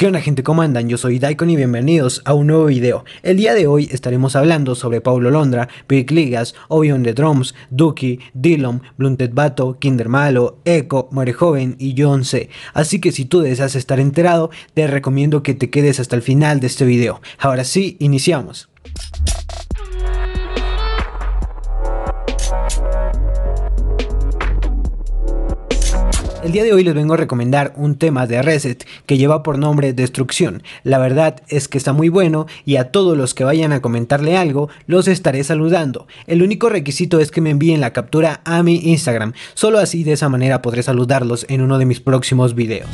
¿Qué onda gente? ¿Cómo andan? Yo soy Daikon y bienvenidos a un nuevo video. El día de hoy estaremos hablando sobre Paulo Londra, Big Ligas, Obi on the Drums, Duki, Dillon, Blunted Bato, Kinder Malo, Echo, Muere Joven y John C. Así que si tú deseas estar enterado, te recomiendo que te quedes hasta el final de este video. Ahora sí, iniciamos. El día de hoy les vengo a recomendar un tema de Reset que lleva por nombre Destrucción. La verdad es que está muy bueno y a todos los que vayan a comentarle algo los estaré saludando. El único requisito es que me envíen la captura a mi Instagram. Solo así de esa manera podré saludarlos en uno de mis próximos videos.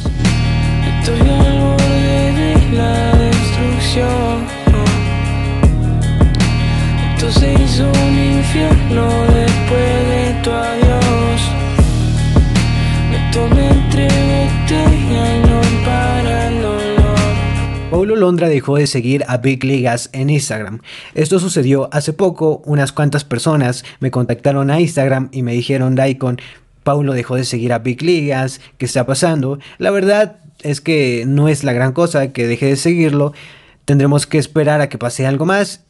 la destrucción. un infierno después de Paulo Londra dejó de seguir a Big Ligas en Instagram. Esto sucedió hace poco, unas cuantas personas me contactaron a Instagram y me dijeron, Daikon, Paulo dejó de seguir a Big Ligas, ¿qué está pasando? La verdad es que no es la gran cosa que deje de seguirlo, tendremos que esperar a que pase algo más,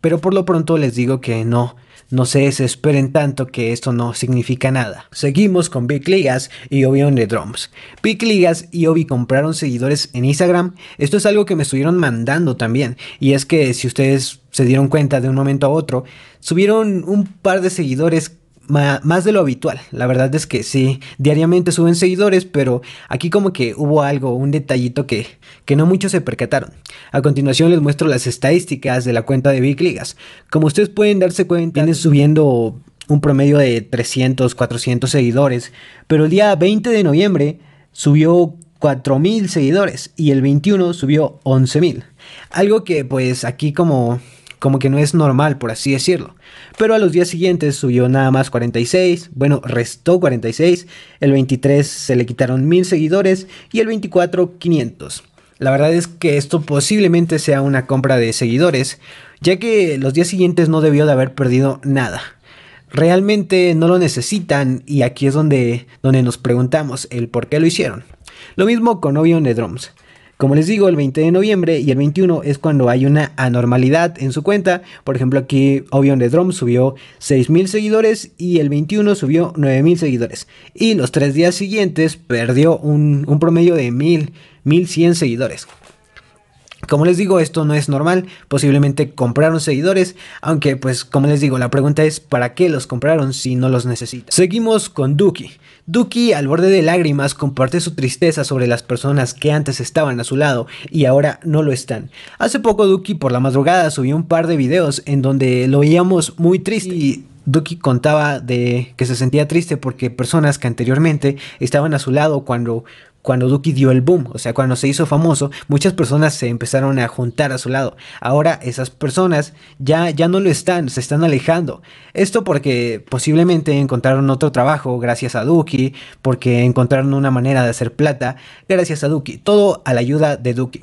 pero por lo pronto les digo que no, no se desesperen tanto que esto no significa nada. Seguimos con Big Ligas y Obi on the Drums. Big Ligas y Obi compraron seguidores en Instagram. Esto es algo que me estuvieron mandando también. Y es que si ustedes se dieron cuenta de un momento a otro, subieron un par de seguidores más de lo habitual. La verdad es que sí, diariamente suben seguidores, pero aquí como que hubo algo, un detallito que, que no muchos se percataron. A continuación les muestro las estadísticas de la cuenta de Big Ligas. Como ustedes pueden darse cuenta, vienen subiendo un promedio de 300, 400 seguidores, pero el día 20 de noviembre subió 4.000 seguidores y el 21 subió 11.000. Algo que pues aquí como como que no es normal, por así decirlo. Pero a los días siguientes subió nada más 46, bueno, restó 46, el 23 se le quitaron 1000 seguidores y el 24 500. La verdad es que esto posiblemente sea una compra de seguidores, ya que los días siguientes no debió de haber perdido nada. Realmente no lo necesitan y aquí es donde, donde nos preguntamos el por qué lo hicieron. Lo mismo con Obion de Drums. Como les digo, el 20 de noviembre y el 21 es cuando hay una anormalidad en su cuenta. Por ejemplo, aquí Obion de Drum subió 6.000 seguidores y el 21 subió 9.000 seguidores. Y los tres días siguientes perdió un, promedio de 1.100 seguidores. Como les digo, esto no es normal, posiblemente compraron seguidores, aunque pues como les digo, la pregunta es ¿para qué los compraron si no los necesitan? Seguimos con Duki. Duki, al borde de lágrimas, comparte su tristeza sobre las personas que antes estaban a su lado y ahora no lo están. Hace poco Duki por la madrugada subió un par de videos en donde lo veíamos muy triste y Duki contaba de que se sentía triste porque personas que anteriormente estaban a su lado cuando cuando Duki dio el boom, o sea, cuando se hizo famoso, muchas personas se empezaron a juntar a su lado. Ahora esas personas ya, ya no lo están, se están alejando. Esto porque posiblemente encontraron otro trabajo gracias a Duki, porque encontraron una manera de hacer plata gracias a Duki, todo a la ayuda de Duki.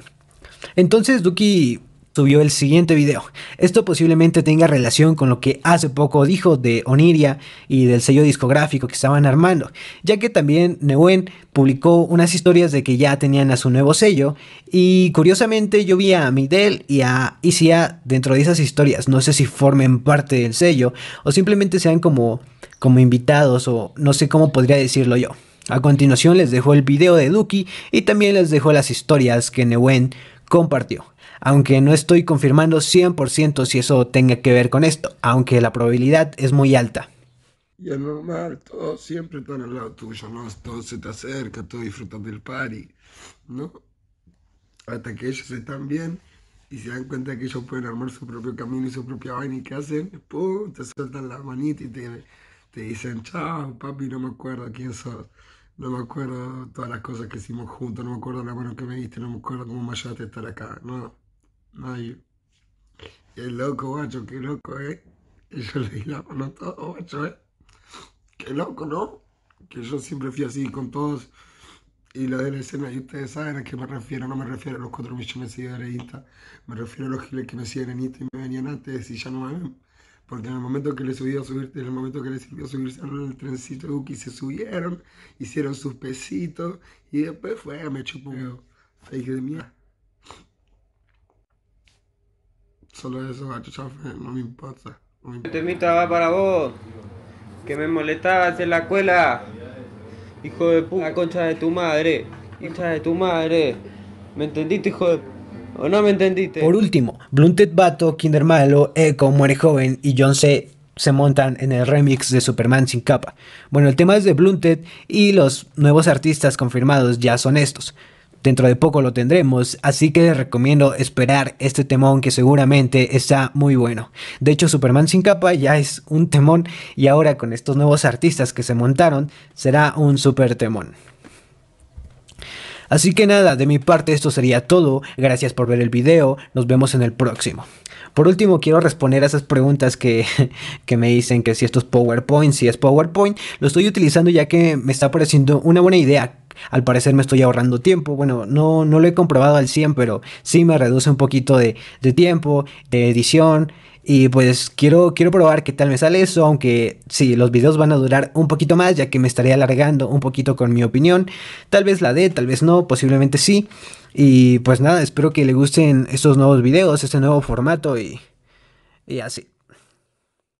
Entonces Duki subió el siguiente video. Esto posiblemente tenga relación con lo que hace poco dijo de Oniria y del sello discográfico que estaban armando, ya que también Neuen publicó unas historias de que ya tenían a su nuevo sello y curiosamente yo vi a Midel y a Isia dentro de esas historias, no sé si formen parte del sello o simplemente sean como como invitados o no sé cómo podría decirlo yo. A continuación les dejo el video de Duki y también les dejo las historias que Neuen compartió. Aunque no estoy confirmando 100% si eso tenga que ver con esto, aunque la probabilidad es muy alta. Y es normal, todos siempre están al lado tuyo, ¿no? Todo se te acerca, todo disfrutan del party, ¿no? Hasta que ellos están bien y se dan cuenta que ellos pueden armar su propio camino y su propia vaina y qué hacen, ¡pum! te sueltan las manitas y te, te dicen, chao, papi, no me acuerdo quién sos. No me acuerdo todas las cosas que hicimos juntos, no me acuerdo la mano que me diste, no me acuerdo cómo me ayudaste a estar acá. No, no hay. El loco, guacho, qué loco, ¿eh? Y yo le di la mano todo, guacho, ¿eh? Qué loco, ¿no? Que yo siempre fui así con todos. Y lo de la escena, y ustedes saben a qué me refiero, no me refiero a los cuatro millones de seguidores me refiero a los giles que me siguen en y me venían antes y ya no me ven. Porque en el momento que le subió a subir, en el momento que le sirvió subirse al trencito de Uki, se subieron, hicieron sus pesitos y después fue, me chupó un fake de mierda. Solo eso, gacho, chafe, no me importa. No me importa. va para vos, que me molestabas en la escuela. Hijo de puta, concha de tu madre, concha de tu madre. ¿Me entendiste, hijo de puta? Por último, Blunted Bato, Kinder Malo, Echo, Muere Joven y John C. se montan en el remix de Superman sin capa. Bueno, el tema es de Blunted y los nuevos artistas confirmados ya son estos. Dentro de poco lo tendremos, así que les recomiendo esperar este temón que seguramente está muy bueno. De hecho, Superman sin capa ya es un temón y ahora con estos nuevos artistas que se montaron será un super temón. Así que nada, de mi parte esto sería todo, gracias por ver el video, nos vemos en el próximo. Por último, quiero responder a esas preguntas que, que me dicen que si esto es PowerPoint, si es PowerPoint, lo estoy utilizando ya que me está pareciendo una buena idea al parecer me estoy ahorrando tiempo. Bueno, no, no lo he comprobado al 100, pero sí me reduce un poquito de, tiempo, de edición. Y pues quiero, quiero probar qué tal me sale eso, aunque sí, los videos van a durar un poquito más, ya que me estaré alargando un poquito con mi opinión. Tal vez la dé, tal vez no, posiblemente sí. Y pues nada, espero que le gusten estos nuevos videos, este nuevo formato y, y así.